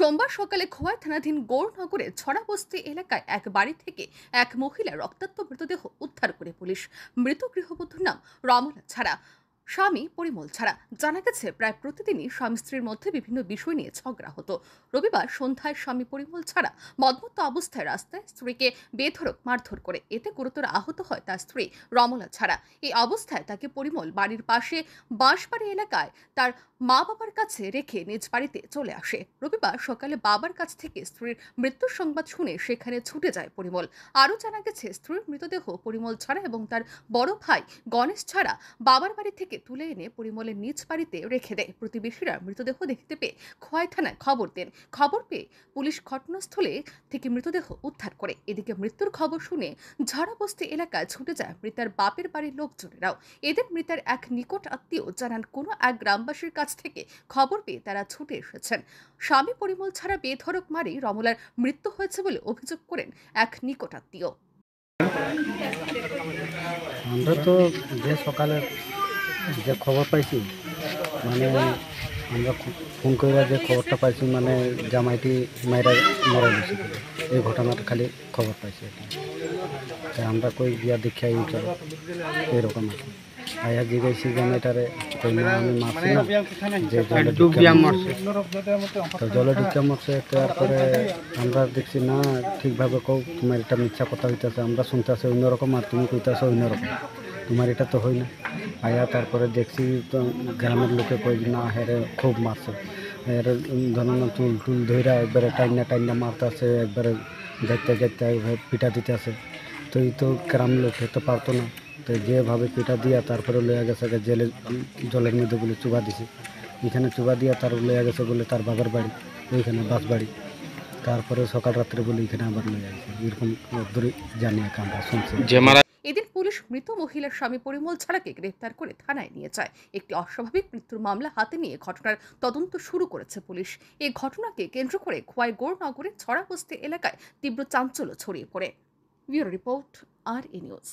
সোমবার সকালে খোয়াই থানাধীন গৌরনগরে ছড়াবস্তি এলাকায় এক বাড়ি থেকে এক মহিলা রক্তাক্ত মৃতদেহ উদ্ধার করে পুলিশ মৃত গৃহবধূর নাম রমলা ছাড়া স্বামী পরিমল ছাড়া জানা গেছে প্রায় প্রতিদিনই স্বামী স্ত্রীর মধ্যে বিভিন্ন বিষয় নিয়ে ঝগড়া হতো রবিবার সন্ধ্যায় স্বামী পরিমল ছাড়া মদমত্ত অবস্থায় রাস্তায় স্ত্রীকে বেধরক মারধর করে এতে গুরুতর আহত হয় তার স্ত্রী রমলা ছাড়া এই অবস্থায় তাকে পরিমল বাড়ির পাশে বাঁশবাড়ি এলাকায় তার মা বাবার কাছে রেখে নিজ বাড়িতে চলে আসে রবিবার সকালে বাবার কাছ থেকে স্ত্রীর মৃত্যুর সংবাদ শুনে সেখানে ছুটে যায় পরিমল আরও জানা গেছে স্ত্রীর মৃতদেহ পরিমল ছাড়া এবং তার বড় ভাই গণেশ ছাড়া বাবার বাড়ি থেকে তুলে এনে পরিমলের নিজ বাড়িতে রেখে দেয় প্রতিবেশীরা মৃতদেহ দেখতে পেয়ে খোয়াই থানায় খবর দেন খবর পেয়ে পুলিশ ঘটনাস্থলে থেকে মৃতদেহ উদ্ধার করে এদিকে মৃত্যুর খবর শুনে ঝড়াবস্তি এলাকায় ছুটে যায় মৃতার বাপের বাড়ির লোকজনেরাও এদের মৃতার এক নিকট আত্মীয় জানান কোনো এক গ্রামবাসীর কাছ থেকে খবর পেয়ে তারা ছুটে এসেছেন স্বামী পরিমল ছাড়া বেধরক মারি রমলার মৃত্যু হয়েছে বলে অভিযোগ করেন এক নিকট আত্মীয় আমরা তো যে সকালে যে খবর পাইছি মানে আমরা ফোন করে যে খবরটা পাইছি মানে জামাইটি মায়েরা মারা গেছে এই ঘটনাটা খালি খবর পাইছি তাই আমরা কই গিয়া দেখি ইউটিউব এরকম আছে আয়া জিজ্ঞাসি জামাইটারে আমি মারছি না যে জলে ডুবিয়া মারছে তো জলে ডুবিয়া মারছে তারপরে আমরা দেখছি না ঠিকভাবে কও তোমার এটা মিথ্যা কথা হইতেছে আমরা শুনতে শুনতেছি অন্যরকম আর তুমি কইতেছো অন্যরকম তোমার এটা তো হয় না আয়া তারপরে দেখছি তো গ্রামের লোকে কই না হেরে হ্যাঁ খুব মারছে এর ধরুন চুল টুল ধইরা একবারে টাইনা টাইনা আসে একবারে যাইতে যাইতে পিঠা দিতেছে তো এই তো গ্রাম লোক হতে পারতো না তো যেভাবে পিঠা দিয়া তারপরে লয়ে গেছে জেলে জলের মধ্যে বলে চুবা দিছে এখানে চুবা দিয়া তার লয়ে গেছে বলে তার বাবার বাড়ি ওইখানে বাস বাড়ি তারপরে সকাল রাত্রে বলে এখানে আবার লয়ে গেছে এরকম জানি আমরা শুনছি এদিন পুলিশ মৃত মহিলার স্বামী পরিমল ছাড়াকে গ্রেপ্তার করে থানায় নিয়ে যায় একটি অস্বাভাবিক মৃত্যুর মামলা হাতে নিয়ে ঘটনার তদন্ত শুরু করেছে পুলিশ এই ঘটনাকে কেন্দ্র করে খোয়াই নগরের ছড়াবস্তি এলাকায় তীব্র চাঞ্চল্য ছড়িয়ে পড়ে bureau report R A news